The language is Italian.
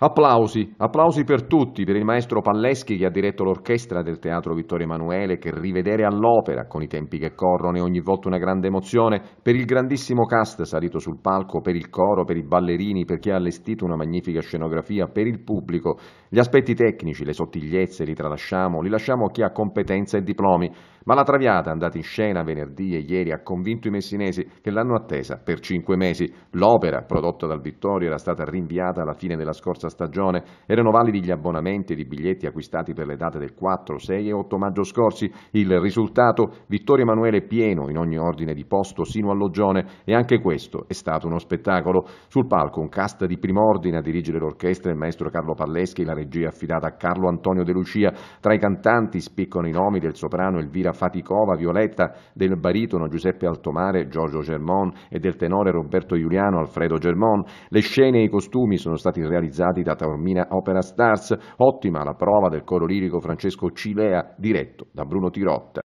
Applausi, applausi per tutti, per il maestro Palleschi che ha diretto l'orchestra del Teatro Vittorio Emanuele, che rivedere all'opera, con i tempi che corrono, è ogni volta una grande emozione, per il grandissimo cast salito sul palco, per il coro, per i ballerini, per chi ha allestito una magnifica scenografia, per il pubblico. Gli aspetti tecnici, le sottigliezze li tralasciamo, li lasciamo a chi ha competenza e diplomi, ma la Traviata, andata in scena venerdì e ieri, ha convinto i messinesi che l'hanno attesa per cinque mesi. L'opera, prodotta dal Vittorio, era stata rinviata alla fine della scorsa scorsa stagione. Erano validi gli abbonamenti ed i biglietti acquistati per le date del 4, 6 e 8 maggio scorsi. Il risultato? Vittorio Emanuele pieno in ogni ordine di posto sino all'oggione e anche questo è stato uno spettacolo. Sul palco un cast di primo ordine a dirigere l'orchestra il maestro Carlo Palleschi, la regia affidata a Carlo Antonio De Lucia. Tra i cantanti spiccano i nomi del soprano Elvira Faticova, Violetta, del baritono Giuseppe Altomare, Giorgio Germon e del tenore Roberto Giuliano, Alfredo Germon. Le scene e i costumi sono stati realizzati cantati da Taormina Opera Stars, ottima la prova del coro lirico Francesco Cilea diretto da Bruno Tirotta.